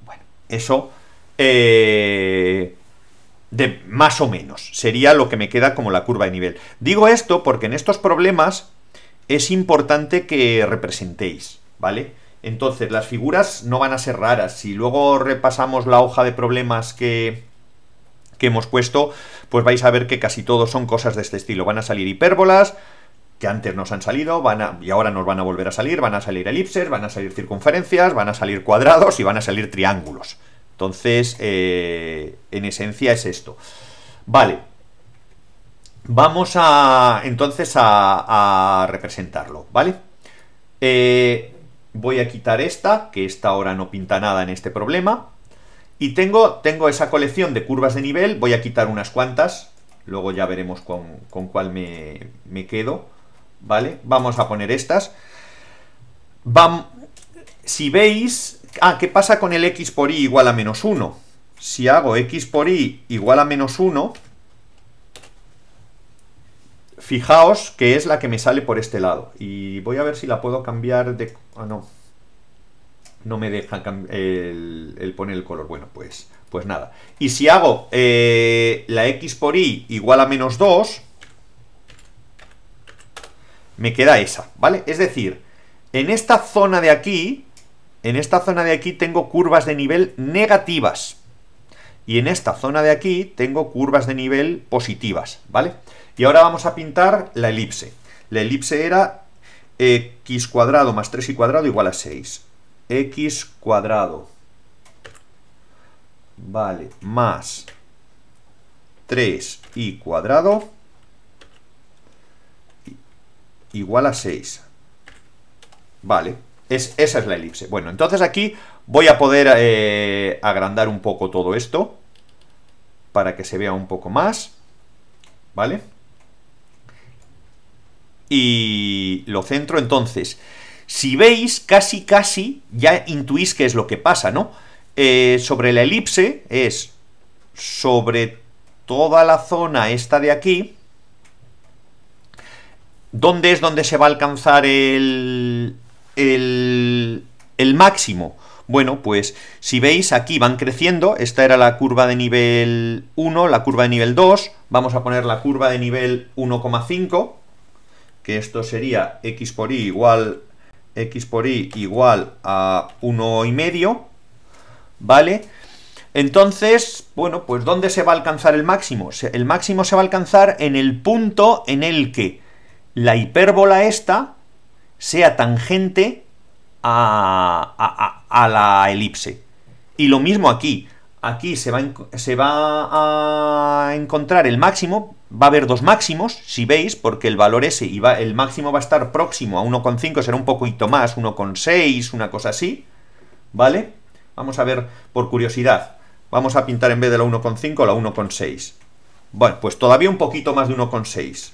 bueno, eso eh, de más o menos sería lo que me queda como la curva de nivel. Digo esto porque en estos problemas es importante que representéis, ¿vale? Entonces, las figuras no van a ser raras. Si luego repasamos la hoja de problemas que, que hemos puesto, pues vais a ver que casi todos son cosas de este estilo. Van a salir hipérbolas, que antes nos han salido van y ahora nos van a volver a salir, van a salir elipses, van a salir circunferencias, van a salir cuadrados y van a salir triángulos. Entonces, eh, en esencia es esto. Vale, vamos a entonces a, representarlo, ¿vale? Eh, voy a quitar esta, que esta ahora no pinta nada en este problema. Y tengo, tengo esa colección de curvas de nivel, voy a quitar unas cuantas, luego ya veremos con, cuál me, me quedo. ¿vale? Vamos a poner estas. si veis... Ah, ¿qué pasa con el x por y igual a menos 1? Si hago x por y igual a menos 1, fijaos que es la que me sale por este lado. Y voy a ver si la puedo cambiar de... Ah, no. No me deja el, poner el color. Bueno, pues, pues nada. Y si hago eh, la x por y igual a menos 2, me queda esa, ¿vale? Es decir, en esta zona de aquí, en esta zona de aquí tengo curvas de nivel negativas. Y en esta zona de aquí tengo curvas de nivel positivas, ¿vale? Y ahora vamos a pintar la elipse. La elipse era eh, x cuadrado más 3y cuadrado igual a 6. x cuadrado, vale, más 3y cuadrado igual a 6. Vale, es, esa es la elipse. Bueno, entonces aquí voy a poder eh, agrandar un poco todo esto para que se vea un poco más. ¿Vale? Y lo centro entonces. Si veis, casi casi ya intuís que es lo que pasa, ¿no? Eh, sobre la elipse es sobre toda la zona esta de aquí dónde es donde se va a alcanzar el, el, máximo. Bueno, pues si veis aquí van creciendo, esta era la curva de nivel 1, la curva de nivel 2, vamos a poner la curva de nivel 1,5, que esto sería x por y igual x por y igual a 1,5, ¿vale? Entonces, bueno, pues ¿dónde se va a alcanzar el máximo? El máximo se va a alcanzar en el punto en el que la hipérbola esta sea tangente a, a, la elipse. Y lo mismo aquí. Aquí se va, se va a encontrar el máximo, va a haber dos máximos, si veis, porque el valor ese iba el máximo va a estar próximo a 1,5, será un poquito más, 1,6, una cosa así, ¿vale? Vamos a ver, por curiosidad, vamos a pintar en vez de la 1,5 la 1,6. Bueno, pues todavía un poquito más de 1,6.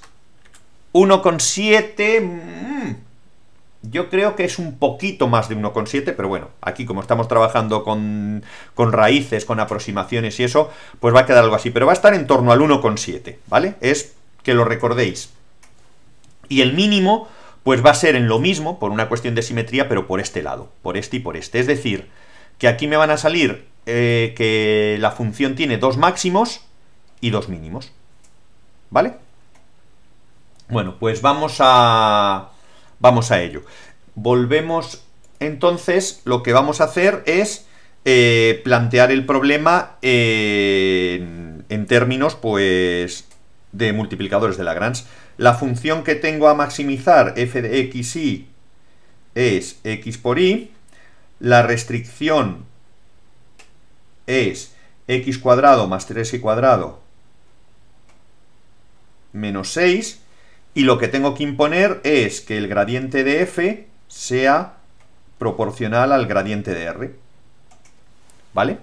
1,7... Mm, yo creo que es un poquito más de 1,7, pero bueno, aquí como estamos trabajando con, raíces, con aproximaciones y eso, pues va a quedar algo así. Pero va a estar en torno al 1,7, ¿vale? Es que lo recordéis. Y el mínimo, pues va a ser en lo mismo, por una cuestión de simetría, pero por este lado, por este y por este. Es decir, que aquí me van a salir eh, que la función tiene dos máximos y dos mínimos. ¿Vale? Bueno, pues vamos a, vamos a ello. Volvemos entonces, lo que vamos a hacer es eh, plantear el problema en, términos pues de multiplicadores de Lagrange. La función que tengo a maximizar f de x es x por y. La restricción es x cuadrado más 3y cuadrado menos 6 y lo que tengo que imponer es que el gradiente de f sea proporcional al gradiente de r. ¿Vale?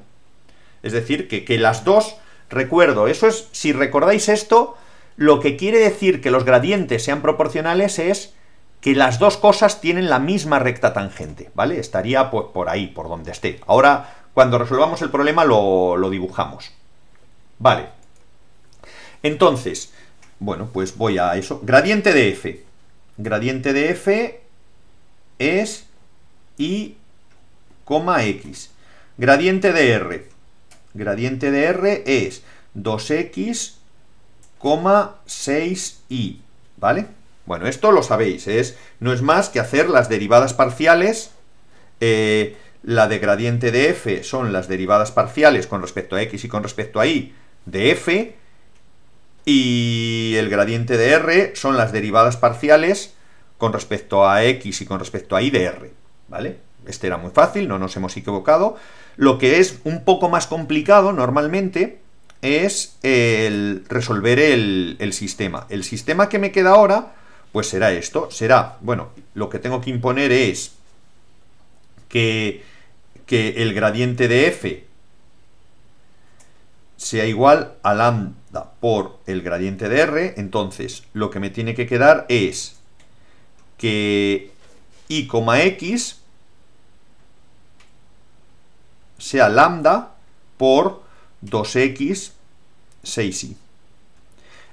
Es decir, que, las dos, recuerdo, eso es, si recordáis esto, lo que quiere decir que los gradientes sean proporcionales es que las dos cosas tienen la misma recta tangente, ¿vale? Estaría por ahí, por donde esté. Ahora, cuando resolvamos el problema, lo, lo dibujamos. Vale. Entonces, bueno, pues voy a eso. Gradiente de f. Gradiente de f es i, x. Gradiente de r. Gradiente de r es 2x, 6 i ¿Vale? Bueno, esto lo sabéis. Es, no es más que hacer las derivadas parciales. Eh, la de gradiente de f son las derivadas parciales con respecto a x y con respecto a y de f y el gradiente de R son las derivadas parciales con respecto a X y con respecto a Y de R. ¿Vale? Este era muy fácil, no nos hemos equivocado. Lo que es un poco más complicado normalmente es el resolver el, sistema. El sistema que me queda ahora, pues será esto. Será, bueno, lo que tengo que imponer es que, que el gradiente de f sea igual a lambda por el gradiente de R, entonces lo que me tiene que quedar es que X sea lambda por 2x 6y.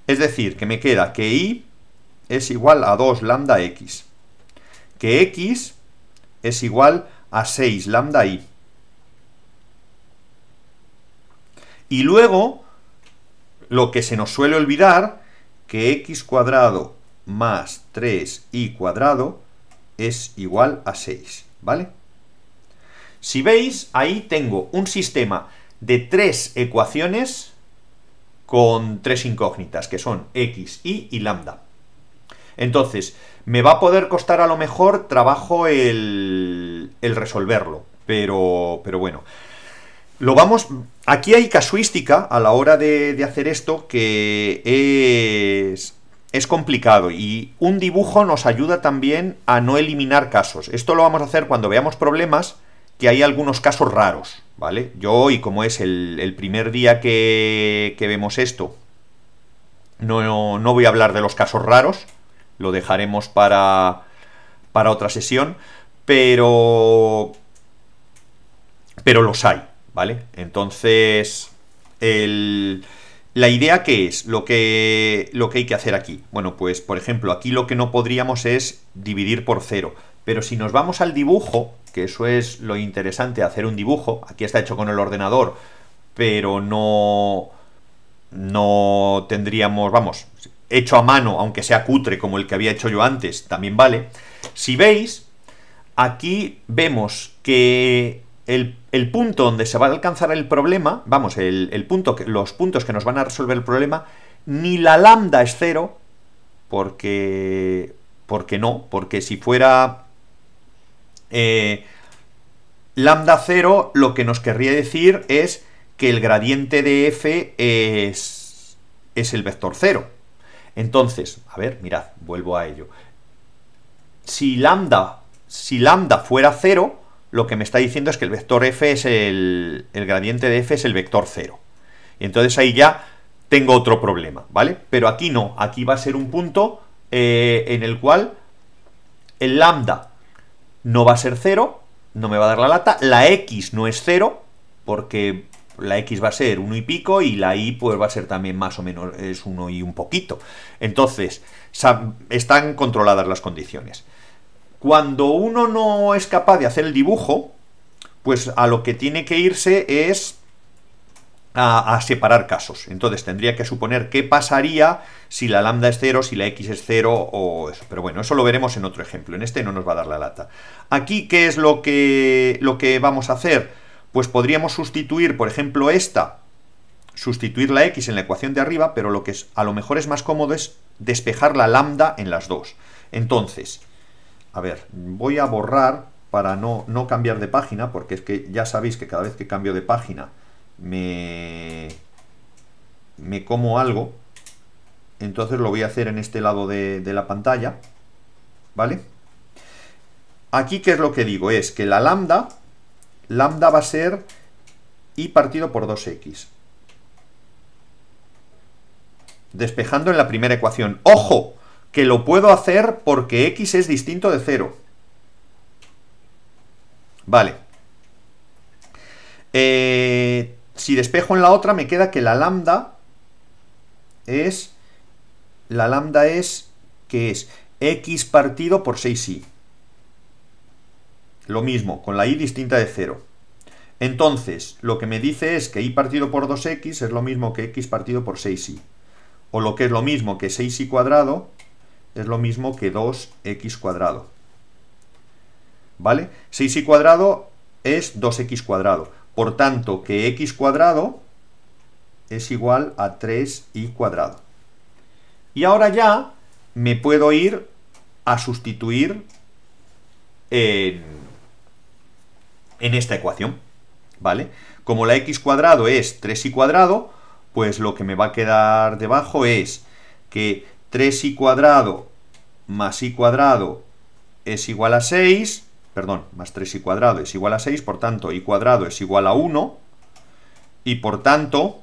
Es decir, que me queda que y es igual a 2 lambda x, que x es igual a 6 lambda y. Y luego lo que se nos suele olvidar, que x cuadrado más 3y cuadrado es igual a 6, ¿vale? Si veis, ahí tengo un sistema de tres ecuaciones con tres incógnitas, que son x, y y lambda. Entonces, me va a poder costar a lo mejor trabajo el, resolverlo, pero, pero bueno. Lo vamos. Aquí hay casuística a la hora de, hacer esto que es complicado y un dibujo nos ayuda también a no eliminar casos. Esto lo vamos a hacer cuando veamos problemas que hay algunos casos raros, ¿vale? Yo hoy, como es el, primer día que, que vemos esto, no, voy a hablar de los casos raros, lo dejaremos para, para otra sesión, pero, pero los hay. ¿vale? Entonces, el, la idea que es, lo que, lo que hay que hacer aquí. Bueno, pues por ejemplo, aquí lo que no podríamos es dividir por cero. Pero si nos vamos al dibujo, que eso es lo interesante, hacer un dibujo, aquí está hecho con el ordenador, pero no, no tendríamos, vamos, hecho a mano, aunque sea cutre como el que había hecho yo antes, también vale. Si veis, aquí vemos que el el punto donde se va a alcanzar el problema, vamos, el, punto los puntos que nos van a resolver el problema, ni la lambda es cero, porque, porque no, porque si fuera eh, lambda cero, lo que nos querría decir es que el gradiente de f es, es el vector cero. Entonces, a ver, mirad, vuelvo a ello. Si lambda, si lambda fuera cero, lo que me está diciendo es que el vector f es el, el gradiente de f es el vector 0. Y entonces ahí ya tengo otro problema, ¿vale? Pero aquí no, aquí va a ser un punto eh, en el cual el lambda no va a ser 0, no me va a dar la lata, la x no es 0, porque la x va a ser 1 y pico y la y pues va a ser también más o menos es 1 y un poquito. Entonces, están controladas las condiciones. Cuando uno no es capaz de hacer el dibujo, pues a lo que tiene que irse es a, separar casos. Entonces tendría que suponer qué pasaría si la lambda es 0, si la x es 0 o eso. Pero bueno, eso lo veremos en otro ejemplo. En este no nos va a dar la lata. Aquí, ¿qué es lo que, lo que vamos a hacer? Pues podríamos sustituir, por ejemplo, esta, sustituir la x en la ecuación de arriba, pero lo que es, a lo mejor es más cómodo es despejar la lambda en las dos. Entonces, a ver, voy a borrar para no, no cambiar de página, porque es que ya sabéis que cada vez que cambio de página me, me como algo. Entonces lo voy a hacer en este lado de, de la pantalla, ¿vale? Aquí, ¿qué es lo que digo? Es que la lambda, lambda va a ser y partido por 2x. Despejando en la primera ecuación. ¡Ojo! que lo puedo hacer porque x es distinto de 0. Vale. Eh, si despejo en la otra, me queda que la lambda es... La lambda es... que es? X partido por 6i. Lo mismo, con la i distinta de 0. Entonces, lo que me dice es que i partido por 2x es lo mismo que x partido por 6i. O lo que es lo mismo que 6i cuadrado es lo mismo que 2x cuadrado. ¿Vale? 6y cuadrado es 2x cuadrado. Por tanto, que x cuadrado es igual a 3y cuadrado. Y ahora ya me puedo ir a sustituir en, esta ecuación. ¿Vale? Como la x cuadrado es 3y cuadrado, pues lo que me va a quedar debajo es que 3i cuadrado más y cuadrado es igual a 6, perdón, más 3i cuadrado es igual a 6, por tanto, y cuadrado es igual a 1, y por tanto,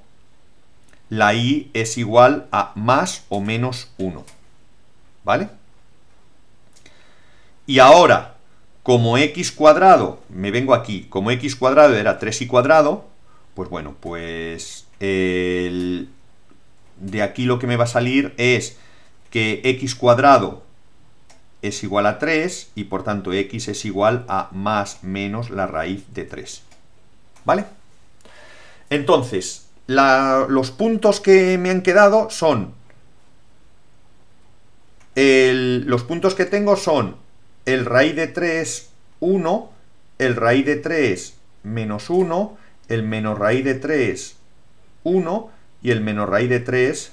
la y es igual a más o menos 1, ¿vale? Y ahora, como x cuadrado, me vengo aquí, como x cuadrado era 3i cuadrado, pues bueno, pues el, de aquí lo que me va a salir es que x cuadrado es igual a 3 y por tanto x es igual a más menos la raíz de 3. ¿Vale? Entonces, los puntos que me han quedado son... El, los puntos que tengo son el raíz de 3, 1, el raíz de 3, menos 1, el menos raíz de 3, 1 y el menos raíz de 3,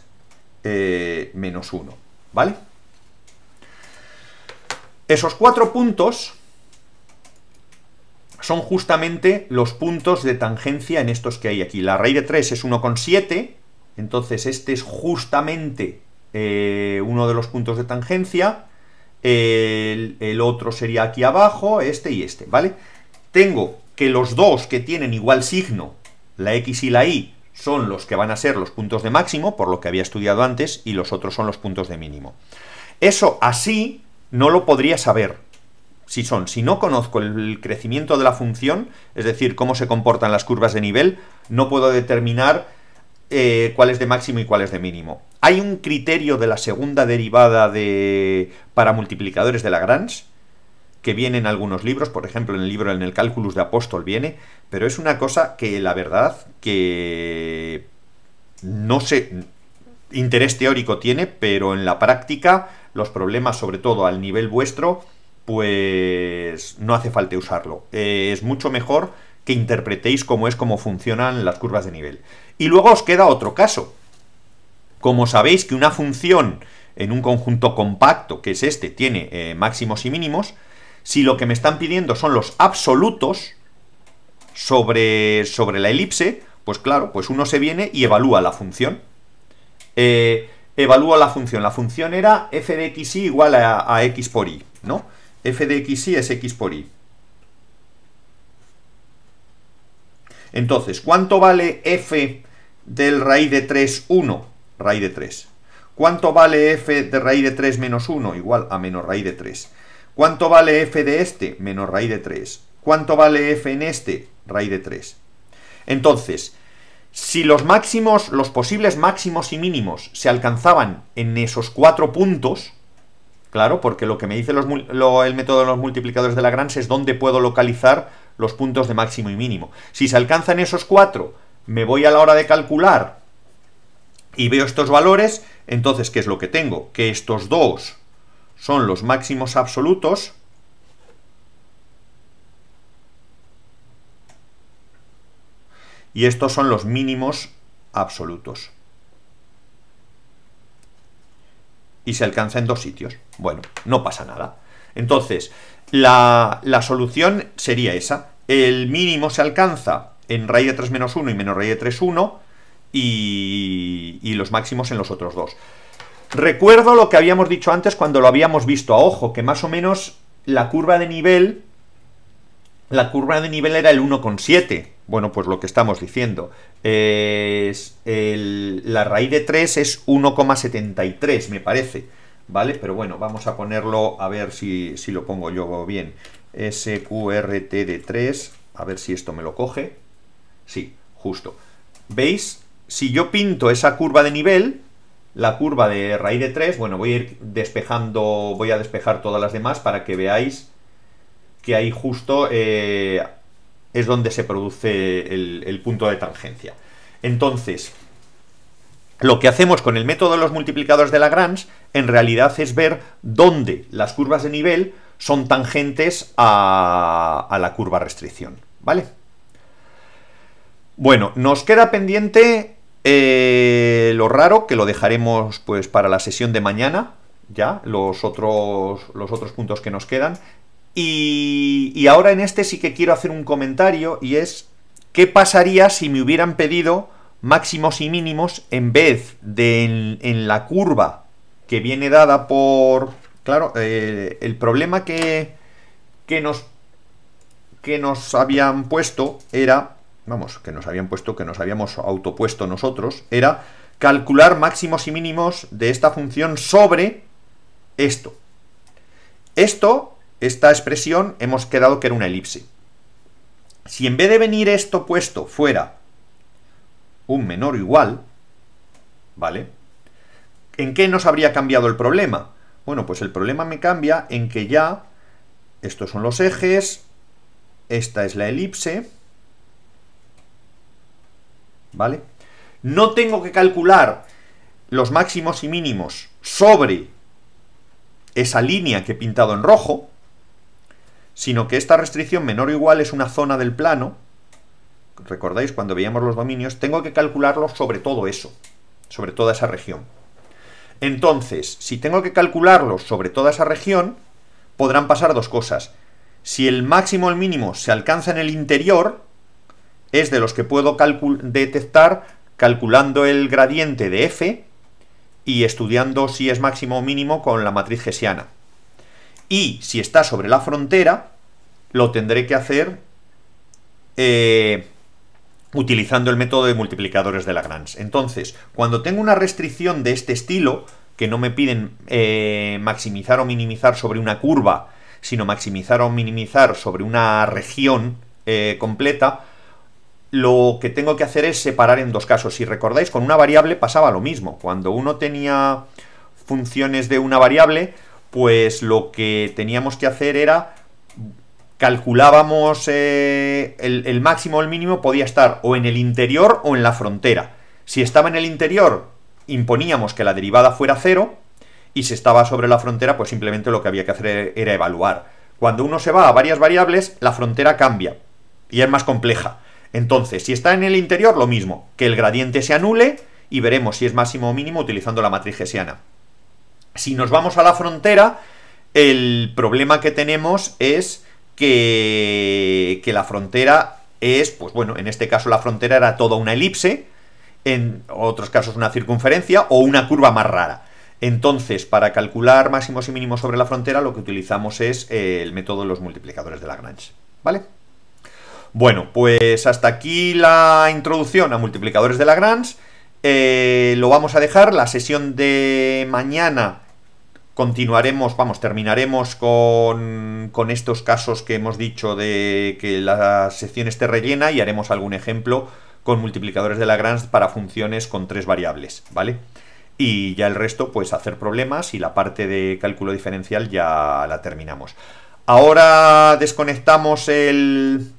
eh, menos 1. ¿Vale? Esos cuatro puntos son justamente los puntos de tangencia en estos que hay aquí. La raíz de 3 es 1,7, entonces este es justamente eh, uno de los puntos de tangencia. El, el, otro sería aquí abajo, este y este, ¿vale? Tengo que los dos que tienen igual signo, la X y la Y, son los que van a ser los puntos de máximo, por lo que había estudiado antes, y los otros son los puntos de mínimo. Eso así no lo podría saber. Si son, si no conozco el crecimiento de la función, es decir, cómo se comportan las curvas de nivel, no puedo determinar eh, cuál es de máximo y cuál es de mínimo. Hay un criterio de la segunda derivada de para multiplicadores de Lagrange que viene en algunos libros, por ejemplo en el libro en el cálculo de Apóstol viene, pero es una cosa que la verdad que no sé, interés teórico tiene, pero en la práctica los problemas, sobre todo al nivel vuestro, pues no hace falta usarlo. Eh, es mucho mejor que interpretéis cómo es, cómo funcionan las curvas de nivel. Y luego os queda otro caso. Como sabéis que una función en un conjunto compacto, que es este, tiene eh, máximos y mínimos, si lo que me están pidiendo son los absolutos sobre, sobre la elipse, pues claro, pues uno se viene y evalúa la función. Eh, evalúa la función. La función era f de xy igual a, x por y, ¿no? f de xy es x por y. Entonces, ¿cuánto vale f del raíz de 3, 1? Raíz de 3. ¿Cuánto vale f de raíz de 3 menos 1? Igual a menos raíz de 3. ¿Cuánto vale f de este? Menos raíz de 3. ¿Cuánto vale f en este? Raíz de 3. Entonces, si los máximos, los posibles máximos y mínimos se alcanzaban en esos cuatro puntos, claro, porque lo que me dice el método de los multiplicadores de Lagrange es dónde puedo localizar los puntos de máximo y mínimo. Si se alcanzan esos cuatro, me voy a la hora de calcular y veo estos valores, entonces, ¿qué es lo que tengo? Que estos dos son los máximos absolutos, y estos son los mínimos absolutos. Y se alcanza en dos sitios. Bueno, no pasa nada. Entonces, la, la solución sería esa. El mínimo se alcanza en raíz de 3 menos 1 y menos raíz de 3, 1, y los máximos en los otros dos. Recuerdo lo que habíamos dicho antes cuando lo habíamos visto a ojo, que más o menos la curva de nivel, la curva de nivel era el 1,7. Bueno, pues lo que estamos diciendo. Es la raíz de 3 es 1,73, me parece. ¿Vale? Pero bueno, vamos a ponerlo a ver si, si lo pongo yo bien. SQRT de 3, a ver si esto me lo coge. Sí, justo. ¿Veis? Si yo pinto esa curva de nivel, la curva de raíz de 3, bueno, voy a ir despejando, voy a despejar todas las demás para que veáis que ahí justo eh, es donde se produce el, punto de tangencia. Entonces, lo que hacemos con el método de los multiplicadores de Lagrange en realidad es ver dónde las curvas de nivel son tangentes a, a la curva restricción, ¿vale? Bueno, nos queda pendiente eh, lo raro, que lo dejaremos pues para la sesión de mañana, ya, los otros, los otros puntos que nos quedan. Y, ahora en este sí que quiero hacer un comentario y es, ¿qué pasaría si me hubieran pedido máximos y mínimos en vez de en, la curva que viene dada por... Claro, eh, el problema que, que, nos, que nos habían puesto era vamos, que nos habían puesto, que nos habíamos autopuesto nosotros, era calcular máximos y mínimos de esta función sobre esto. Esto, esta expresión, hemos quedado que era una elipse. Si en vez de venir esto puesto fuera un menor o igual, ¿vale? ¿En qué nos habría cambiado el problema? Bueno, pues el problema me cambia en que ya estos son los ejes, esta es la elipse, ¿vale? No tengo que calcular los máximos y mínimos sobre esa línea que he pintado en rojo, sino que esta restricción menor o igual es una zona del plano, recordáis cuando veíamos los dominios, tengo que calcularlo sobre todo eso, sobre toda esa región. Entonces, si tengo que calcularlo sobre toda esa región, podrán pasar dos cosas. Si el máximo o el mínimo se alcanza en el interior, es de los que puedo detectar calculando el gradiente de f y estudiando si es máximo o mínimo con la matriz hessiana. Y si está sobre la frontera, lo tendré que hacer eh, utilizando el método de multiplicadores de Lagrange. Entonces, cuando tengo una restricción de este estilo, que no me piden eh, maximizar o minimizar sobre una curva, sino maximizar o minimizar sobre una región eh, completa, lo que tengo que hacer es separar en dos casos. Si recordáis, con una variable pasaba lo mismo. Cuando uno tenía funciones de una variable, pues lo que teníamos que hacer era calculábamos eh, el, el, máximo o el mínimo podía estar o en el interior o en la frontera. Si estaba en el interior, imponíamos que la derivada fuera cero, y si estaba sobre la frontera, pues simplemente lo que había que hacer era evaluar. Cuando uno se va a varias variables, la frontera cambia y es más compleja. Entonces, si está en el interior, lo mismo, que el gradiente se anule y veremos si es máximo o mínimo utilizando la matriz hessiana. Si nos vamos a la frontera, el problema que tenemos es que, la frontera es, pues bueno, en este caso la frontera era toda una elipse, en otros casos una circunferencia o una curva más rara. Entonces, para calcular máximos y mínimos sobre la frontera, lo que utilizamos es eh, el método de los multiplicadores de Lagrange. ¿Vale? Bueno, pues hasta aquí la introducción a multiplicadores de Lagrange. Eh, lo vamos a dejar. La sesión de mañana continuaremos, vamos, terminaremos con, con, estos casos que hemos dicho de que la sección esté rellena y haremos algún ejemplo con multiplicadores de Lagrange para funciones con tres variables, ¿vale? Y ya el resto, pues hacer problemas y la parte de cálculo diferencial ya la terminamos. Ahora desconectamos el,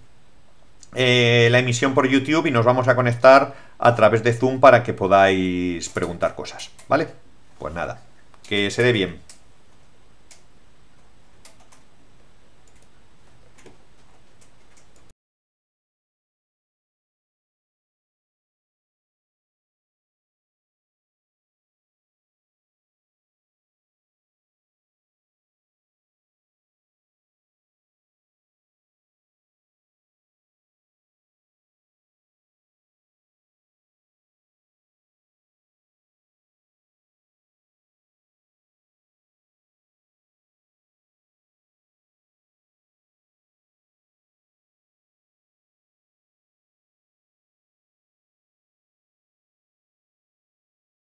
eh, la emisión por YouTube y nos vamos a conectar a través de Zoom para que podáis preguntar cosas, ¿vale? Pues nada, que se dé bien.